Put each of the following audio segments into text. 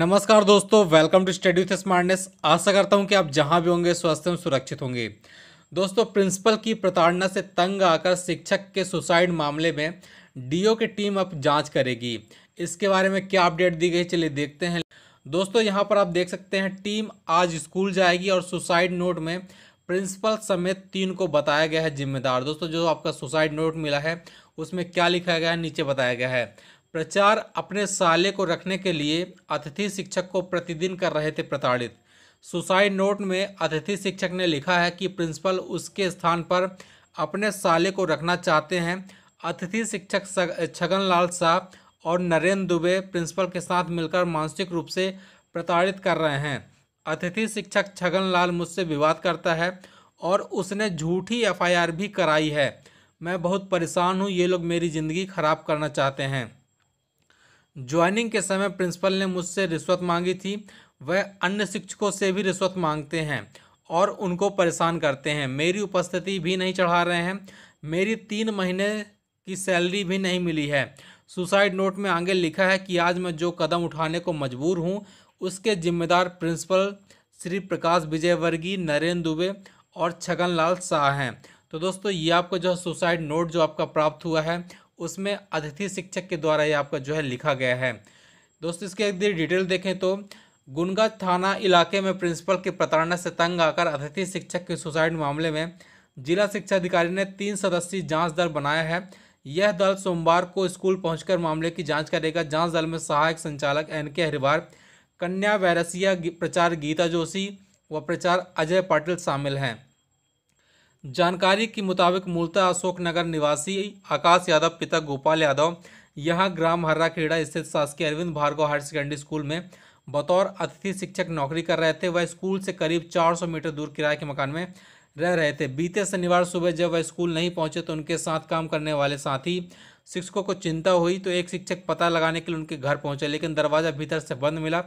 नमस्कार दोस्तों welcome to study with smartness आशा करता हूं कि आप जहां भी होंगे स्वस्थ एवं सुरक्षित होंगे दोस्तों प्रिंसिपल की प्रताड़ना से तंग आकर शिक्षक के सुसाइड मामले में डीओ की टीम अब जांच करेगी इसके बारे में क्या अपडेट दी गई चलिए देखते हैं दोस्तों यहां पर आप देख सकते हैं टीम आज स्कूल जाएगी और सुसाइड नोट में प्रिंसिपल समेत तीन को बताया गया है जिम्मेदार दोस्तों जो आपका सुसाइड नोट मिला है उसमें क्या लिखा गया है नीचे बताया गया है प्रचार अपने साले को रखने के लिए अतिथि शिक्षक को प्रतिदिन कर रहे थे प्रताड़ित सुसाइड नोट में अतिथि शिक्षक ने लिखा है कि प्रिंसिपल उसके स्थान पर अपने साले को रखना चाहते हैं अतिथि शिक्षक छगन लाल शाह और नरेंद्र दुबे प्रिंसिपल के साथ मिलकर मानसिक रूप से प्रताड़ित कर रहे हैं अतिथि शिक्षक छगन लाल मुझसे विवाद करता है और उसने झूठी एफआईआर भी कराई है मैं बहुत परेशान हूँ ये लोग मेरी ज़िंदगी ख़राब करना चाहते हैं ज्वाइनिंग के समय प्रिंसिपल ने मुझसे रिश्वत मांगी थी वह अन्य शिक्षकों से भी रिश्वत मांगते हैं और उनको परेशान करते हैं मेरी उपस्थिति भी नहीं चढ़ा रहे हैं मेरी तीन महीने की सैलरी भी नहीं मिली है सुसाइड नोट में आगे लिखा है कि आज मैं जो कदम उठाने को मजबूर हूँ उसके जिम्मेदार प्रिंसिपल श्री प्रकाश विजयवर्गीय नरेंद्र दुबे और छगन लाल शाह हैं तो दोस्तों ये आपको जो सुसाइड नोट जो आपका प्राप्त हुआ है उसमें अतिथि शिक्षक के द्वारा ये आपका जो है लिखा गया है दोस्तों इसके एक डिटेल देखें तो गुनगा थाना इलाके में प्रिंसिपल के प्रताड़ना से तंग आकर अतिथि शिक्षक के सुसाइड मामले में जिला शिक्षा अधिकारी ने तीन सदस्यीय जांच दल बनाया है यह दल सोमवार को स्कूल पहुंचकर मामले की जांच करेगा जांच दल में सहायक संचालक एन के हरिवार कन्या वैरसिया प्रचार गीता जोशी व प्रचार अजय पाटिल शामिल हैं जानकारी के मुताबिक मूलतः अशोकनगर निवासी आकाश यादव पिता गोपाल यादव यहां ग्राम हर्राखेड़ा स्थित शासकीय Arvind Bhargava higher secondary school में बतौर अतिथि शिक्षक नौकरी कर रहे थे वह स्कूल से करीब 400 मीटर दूर किराए के मकान में रह रहे थे बीते शनिवार सुबह जब वह स्कूल नहीं पहुंचे तो उनके साथ काम करने वाले साथी शिक्षकों को चिंता हुई तो एक शिक्षक पता लगाने के लिए उनके घर पहुंचे लेकिन दरवाज़ा भीतर से बंद मिला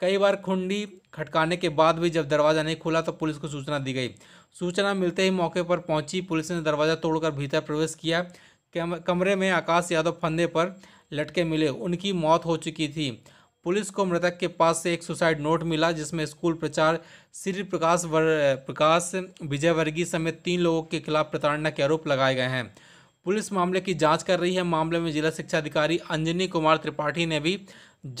कई बार खुंडी खटकाने के बाद भी जब दरवाज़ा नहीं खुला तो पुलिस को सूचना दी गई सूचना मिलते ही मौके पर पहुंची पुलिस ने दरवाज़ा तोड़कर भीतर प्रवेश किया कमरे में आकाश यादव फंदे पर लटके मिले उनकी मौत हो चुकी थी पुलिस को मृतक के पास से एक सुसाइड नोट मिला जिसमें स्कूल प्रचार श्री प्रकाश वर, प्रकाश विजयवर्गीय समेत तीन लोगों के खिलाफ प्रताड़ना के आरोप लगाए गए हैं पुलिस मामले की जांच कर रही है मामले में जिला शिक्षा अधिकारी अंजनी कुमार त्रिपाठी ने भी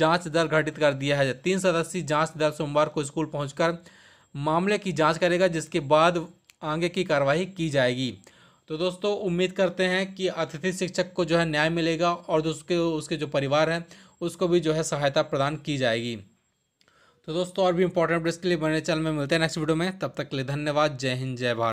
जांच दल गठित कर दिया है तीन सदस्यीय जांच दल सोमवार को स्कूल पहुंचकर मामले की जांच करेगा जिसके बाद आगे की कार्रवाई की जाएगी तो दोस्तों उम्मीद करते हैं कि अतिथि शिक्षक को जो है न्याय मिलेगा और उसके उसके जो परिवार हैं उसको भी जो है सहायता प्रदान की जाएगी तो दोस्तों और भी इंपॉर्टेंट अपडेट्स के लिए बने चैनल में मिलते हैं नेक्स्ट वीडियो में तब तक के लिए धन्यवाद जय हिंद जय भारत